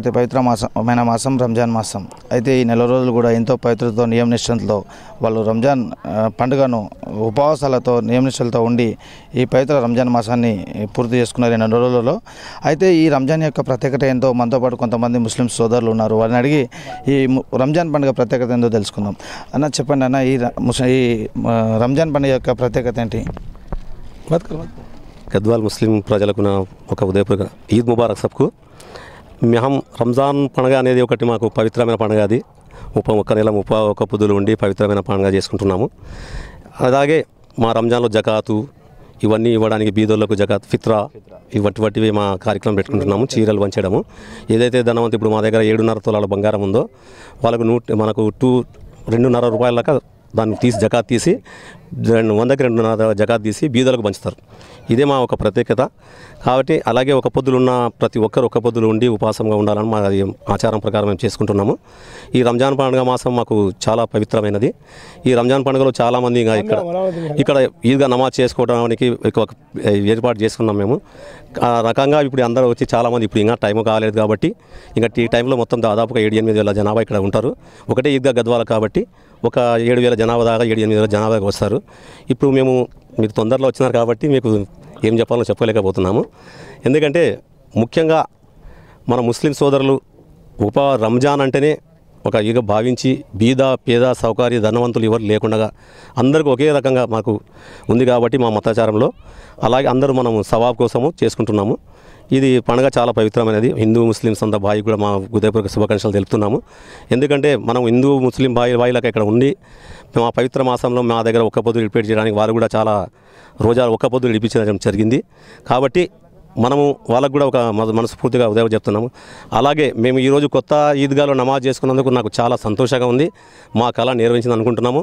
అతి పవిత్ర మాసమైన మాసం రంజాన్ మాసం అయితే ఈ నెల రోజులు కూడా ఎంతో పవిత్రతో నియమనిష్టలతో వాళ్ళు రంజాన్ పండుగను ఉపవాసాలతో నియమనిష్టలతో ఉండి ఈ పవిత్ర రంజాన్ మాసాన్ని పూర్తి చేసుకున్నారు ఈ నెల రోజులలో అయితే ఈ రంజాన్ యొక్క ప్రత్యేకత ఏంటో మనతో పాటు కొంతమంది ముస్లిం సోదరులు ఉన్నారు వారిని అడిగి ఈ రంజాన్ పండుగ ప్రత్యేకత ఏందో తెలుసుకుందాం అన్న చెప్పండి అన్న ఈ ఈ రంజాన్ పండుగ యొక్క ప్రత్యేకత ఏంటి గద్వాల్ ముస్లిం ప్రజలకు ఒక ఉదయపూర్వక ఈద్ ముబారక్ సబ్కు మెహం రంజాన్ పండుగ అనేది ఒకటి మాకు పవిత్రమైన పండుగ అది ఉప ఒక్క నెల ఉప ఒక పొద్దులు ఉండి పవిత్రమైన పండుగ చేసుకుంటున్నాము అలాగే మా రంజాన్లో జకాతు ఇవన్నీ ఇవ్వడానికి బీదోళ్లకు జకాత్ ఫిత్రా వంటివి మా కార్యక్రమం పెట్టుకుంటున్నాము చీరలు పంచడము ఏదైతే ధనవంతి ఇప్పుడు మా దగ్గర ఏడున్నర తులాల బంగారం ఉందో వాళ్ళకు నూట మనకు టూ రెండున్నర రూపాయల దాకా దాన్ని తీసి జకా తీసి రెండు వందకి రెండున్నర జకా తీసి బీదలకు పంచుతారు ఇదే మా ఒక ప్రత్యేకత కాబట్టి అలాగే ఒక పొద్దులు ఉన్న ప్రతి ఒక్కరు ఒక పొద్దులు ఉండి ఉపాసంగా ఉండాలని మా ఆచారం ప్రకారం మేము చేసుకుంటున్నాము ఈ రంజాన్ పండుగ మాసం మాకు చాలా పవిత్రమైనది ఈ రంజాన్ పండుగలో చాలామంది ఇంకా ఇక్కడ ఇక్కడ ఈద్గా నమాజ్ చేసుకోవడానికి ఏర్పాటు చేసుకున్నాం మేము ఆ రకంగా ఇప్పుడు అందరూ వచ్చి చాలామంది ఇప్పుడు ఇంకా టైం కాలేదు కాబట్టి ఇంకా ఈ టైంలో మొత్తం దాదాపుగా ఏడు ఎనిమిది వేల జనాభా ఇక్కడ ఉంటారు ఒకటే ఈద్గా గద్వాల కాబట్టి ఒక ఏడు వేల జనాభా దాకా ఏడు ఎనిమిది వేల జనాభా వస్తారు ఇప్పుడు మేము మీరు తొందరలో వచ్చినారు కాబట్టి మీకు ఏం చెప్పాలో చెప్పలేకపోతున్నాము ఎందుకంటే ముఖ్యంగా మన ముస్లిం సోదరులు ఉప రంజాన్ అంటేనే ఒక ఇక భావించి బీద పేద సౌకర్య ధనవంతులు ఎవరు లేకుండా అందరికీ ఒకే రకంగా మాకు ఉంది కాబట్టి మా మతాచారంలో అలాగే అందరూ మనము సవాబ్ కోసము చేసుకుంటున్నాము ఇది పండుగ చాలా పవిత్రమైనది హిందూ ముస్లిం అంతా బాయి కూడా మా హృదయపూర్వక శుభాకాంక్షలు తెలుపుతున్నాము ఎందుకంటే మనం హిందూ ముస్లిం భాయి బాయిలకు ఇక్కడ ఉండి మా పవిత్ర మాసంలో మా దగ్గర ఒక్క పొద్దు రిపేర్ చేయడానికి వారు కూడా చాలా రోజాలు ఒక్క పొద్దు విడిపించడం జరిగింది కాబట్టి మనము వాళ్ళకు కూడా ఒక మనస్ఫూర్తిగా ఉదయం చెప్తున్నాము అలాగే మేము ఈరోజు కొత్త ఈద్గాలో నమాజ్ చేసుకున్నందుకు నాకు చాలా సంతోషంగా ఉంది మా కళ నిర్వహించింది అనుకుంటున్నాము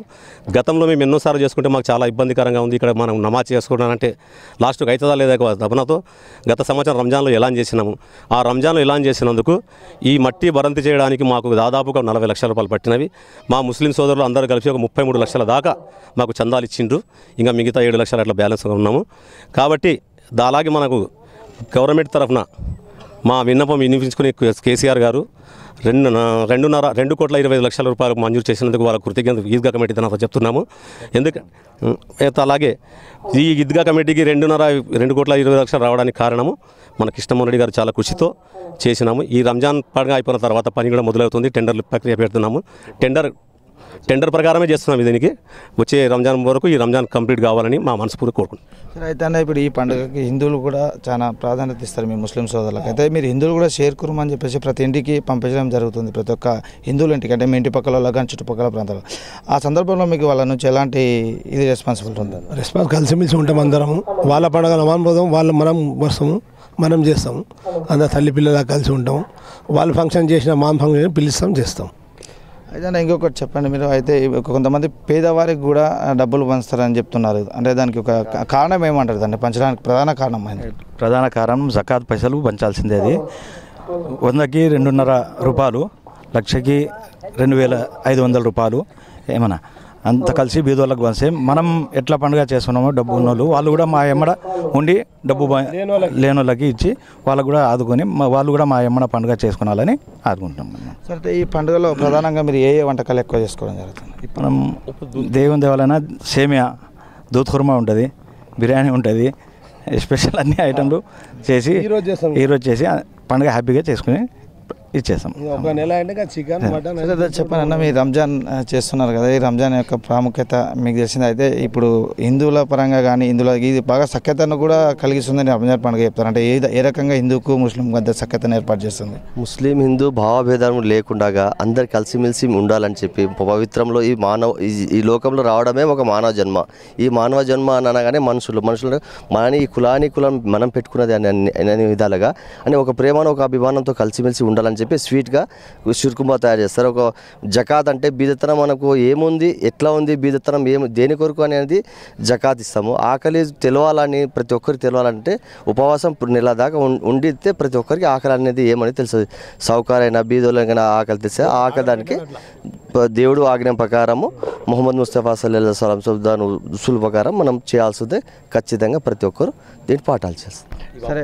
గతంలో మేము ఎన్నోసార్లు చేసుకుంటే మాకు చాలా ఇబ్బందికరంగా ఉంది ఇక్కడ మనం నమాజ్ చేసుకోవడానంటే లాస్ట్కి అవుతుందా లేదా తపనతో గత సంవత్సరం రంజాన్లో ఎలాన్ చేసినాము ఆ రంజాన్లో ఎలాన్ చేసినందుకు ఈ మట్టి భరంతి చేయడానికి మాకు దాదాపుగా నలభై లక్షల రూపాయలు పట్టినవి మా ముస్లిం సోదరులు అందరూ కలిసి ఒక ముప్పై మూడు లక్షల దాకా మాకు చందాలు ఇచ్చిండ్రు ఇంకా మిగతా ఏడు లక్షలు అట్లా బ్యాలెన్స్గా ఉన్నాము కాబట్టి అలాగే మనకు గవర్నమెంట్ తరఫున మా విన్నపం వినిపించుకుని కేసీఆర్ గారు రెండు రెండున్నర రెండు కోట్ల ఇరవై ఐదు లక్షల రూపాయలు మంజూరు చేసినందుకు వాళ్ళ కృతజ్ఞత ఈద్గా కమిటీ తన చెప్తున్నాము ఎందుకంటే అలాగే ఈ ఈద్గా కమిటీకి రెండున్నర రెండు కోట్ల ఇరవై లక్షలు రావడానికి కారణము మన కృష్ణమోహన్ రెడ్డి గారు చాలా కృషితో చేసినాము ఈ రంజాన్ పండుగ అయిపోయిన తర్వాత పని కూడా మొదలవుతుంది టెండర్ ప్రక్రియ పెడుతున్నాము టెండర్ టెండర్ ప్రకారమే చేస్తున్నాం దీనికి వచ్చే రంజాన్ వరకు ఈ రంజాన్ కంప్లీట్ కావాలని మా మనస్ఫూర్తి కోరుకుంటున్నాం అయితే ఇప్పుడు ఈ పండుగకి హిందువులు కూడా చాలా ప్రాధాన్యత ఇస్తారు మీ ముస్లిం సోదరులకు అయితే మీరు హిందువులు కూడా షేర్ అని చెప్పేసి ప్రతి ఇంటికి పంపించడం జరుగుతుంది ప్రతి ఒక్క హిందువుల ఇంటికి అంటే మీ ఇంటి పక్కల కానీ చుట్టుపక్కల ప్రాంతాలు ఆ సందర్భంలో మీకు వాళ్ళ నుంచి ఎలాంటి ఇది రెస్పాన్సిబిలిటీ ఉంది రెస్పాన్స్ కలిసిమెలిసి ఉంటాం అందరము వాళ్ళ పండుగ అనుభవం వాళ్ళు మనం వస్తాము మనం చేస్తాము అందరూ తల్లి పిల్లలా కలిసి ఉంటాం వాళ్ళు ఫంక్షన్ చేసిన మా ఫంక్షన్ పిలుస్తాం చేస్తాం అయితే ఇంకొకటి చెప్పండి మీరు అయితే కొంతమంది పేదవారికి కూడా డబ్బులు పంచుతారని చెప్తున్నారు అంటే దానికి ఒక కారణం ఏమంటారు దాన్ని పంచడానికి ప్రధాన కారణం ప్రధాన కారణం జకాత్ పైసలు పంచాల్సిందే అది వందకి రెండున్నర రూపాయలు లక్షకి రెండు వేల ఐదు వందల రూపాయలు ఏమన్నా అంత కలిసి బీదోళ్ళకు వస్తే మనం ఎట్లా పండుగ చేసుకున్నామో డబ్బు ఉన్నోళ్ళు వాళ్ళు కూడా మా ఎమ్మడ ఉండి డబ్బు లేనోళ్ళకి ఇచ్చి వాళ్ళకు కూడా ఆదుకొని వాళ్ళు కూడా మా ఎమ్మడ పండుగ చేసుకోవాలని ఆదుకుంటున్నాం సరే ఈ పండుగలో ప్రధానంగా మీరు ఏ ఏ వంటకాలు ఎక్కువ చేసుకోవడం జరుగుతుంది మనం దేవుని దేవాలైనా సేమియా దూత్ ఉంటుంది బిర్యానీ ఉంటుంది స్పెషల్ అన్ని ఐటమ్లు చేసి ఈరోజు చేసి పండుగ హ్యాపీగా చేసుకుని ఇచ్చేసాం ఒక నెల చికెన్ మీ రంజాన్ చేస్తున్నారు కదా ఈ రంజాన్ యొక్క ప్రాముఖ్యత మీకు తెలిసింది అయితే ఇప్పుడు హిందువుల పరంగా కానీ హిందువుల ఇది బాగా సఖ్యతను కూడా కలిగిస్తుందని రంజాన్ పండుగ చెప్తారు అంటే ఏ ఏ రకంగా హిందూకు ముస్లిం మధ్య సఖ్యతను ఏర్పాటు చేస్తుంది ముస్లిం హిందూ భావభేదాలు లేకుండా అందరు కలిసిమెలిసి ఉండాలని చెప్పి పవిత్రంలో ఈ మానవ ఈ లోకంలో రావడమే ఒక మానవ జన్మ ఈ మానవ జన్మ అనగానే మనుషులు మనుషులు మన ఈ కులాని కులం మనం పెట్టుకున్నది అని అన్ని విధాలుగా అని ఒక ప్రేమను ఒక అభిమానంతో కలిసిమెలిసి ఉండాలని చెప్పి స్వీట్గా షిర్కుమా తయారు చేస్తారు ఒక జకాత్ అంటే బీదత్తనం మనకు ఏముంది ఎట్లా ఉంది బీదత్తనం ఏము దేని కొరకు అనేది జకాత్ ఇస్తాము ఆకలి తెలవాలని ప్రతి ఒక్కరికి తెలవాలంటే ఉపవాసం నెల దాకా ఉండితే ప్రతి ఒక్కరికి ఆకలి అనేది ఏమని తెలుస్తుంది సౌకర్యైన బీదోళ్ళకైనా ఆకలి తెస్తే ఆకలి దానికి దేవుడు ఆజ్ఞ ప్రకారము మొహమ్మద్ ముస్తఫా సల్లెల్లా సలం దాని ఉసులు ప్రకారం మనం చేయాల్సిందే ఖచ్చితంగా ప్రతి ఒక్కరు దీన్ని పాఠాలు చేస్తారు సరే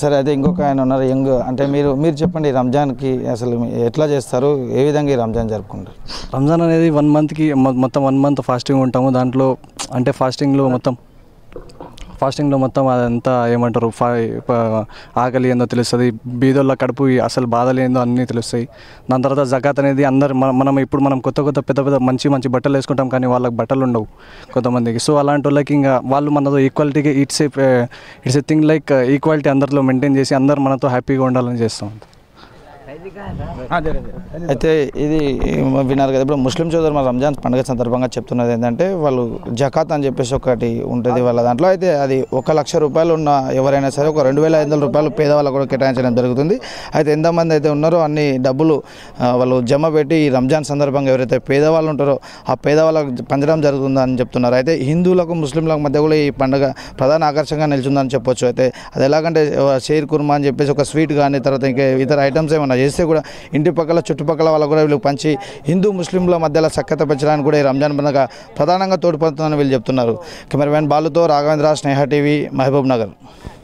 సరే అదే ఇంకొక ఆయన ఉన్నారు యంగ్ అంటే మీరు మీరు చెప్పండి రంజాన్కి అసలు ఎట్లా చేస్తారు ఏ విధంగా ఈ రంజాన్ జరుపుకుంటారు రంజాన్ అనేది వన్ మంత్కి మొత్తం వన్ మంత్ ఫాస్టింగ్ ఉంటాము దాంట్లో అంటే ఫాస్టింగ్లో మొత్తం ఫాస్టింగ్లో మొత్తం అదంతా ఏమంటారు ఆకలి ఏందో తెలుస్తుంది బీదోళ్ళ కడుపు అసలు బాధలు ఏందో అన్నీ తెలుస్తాయి దాని తర్వాత జకాత్ అనేది అందరు మనం ఇప్పుడు మనం కొత్త కొత్త పెద్ద పెద్ద మంచి మంచి బట్టలు వేసుకుంటాం కానీ వాళ్ళకి బట్టలు ఉండవు కొంతమందికి సో అలాంటి వాళ్ళకి ఇంకా వాళ్ళు మనతో ఈక్వాలిటీకి it's a it's a thing like equality అందరిలో మెయింటైన్ చేసి అందరు మనతో హ్యాపీగా ఉండాలని చేస్తాం అయితే ఇది విన్నారు కదా ఇప్పుడు ముస్లిం సోదరు మన రంజాన్ పండుగ సందర్భంగా చెప్తున్నది ఏంటంటే వాళ్ళు జకాత్ అని చెప్పేసి ఒకటి ఉంటుంది వాళ్ళ దాంట్లో అయితే అది ఒక లక్ష రూపాయలు ఉన్న ఎవరైనా సరే ఒక రెండు వేల ఐదు వందల రూపాయలు పేదవాళ్ళకు కూడా కేటాయించడం జరుగుతుంది అయితే ఎంతమంది అయితే ఉన్నారో అన్ని డబ్బులు వాళ్ళు జమ పెట్టి ఈ రంజాన్ సందర్భంగా ఎవరైతే పేదవాళ్ళు ఉంటారో ఆ పేదవాళ్ళకు పంచడం జరుగుతుందని చెప్తున్నారు అయితే హిందువులకు ముస్లింలకు మధ్య కూడా ఈ పండుగ ప్రధాన ఆకర్షణగా నిలిచిందని చెప్పొచ్చు అయితే అది ఎలాగంటే షేర్ కుర్మా అని చెప్పేసి ఒక స్వీట్ కానీ తర్వాత ఇంకా ఇతర ఐటమ్స్ ఏమన్నా చేస్తే కూడా ఇంటి పక్కల చుట్టుపక్కల వాళ్ళకు కూడా వీళ్ళు పంచి హిందూ ముస్లింల మధ్యలో సఖ్యత పెంచడానికి కూడా ఈ రంజాన్ పండుగ ప్రధానంగా తోడ్పడుతుందని వీళ్ళు చెప్తున్నారు కెమెరామెన్ బాలుతో రాఘవేంద్ర స్నేహ టీవీ మహబూబ్ నగర్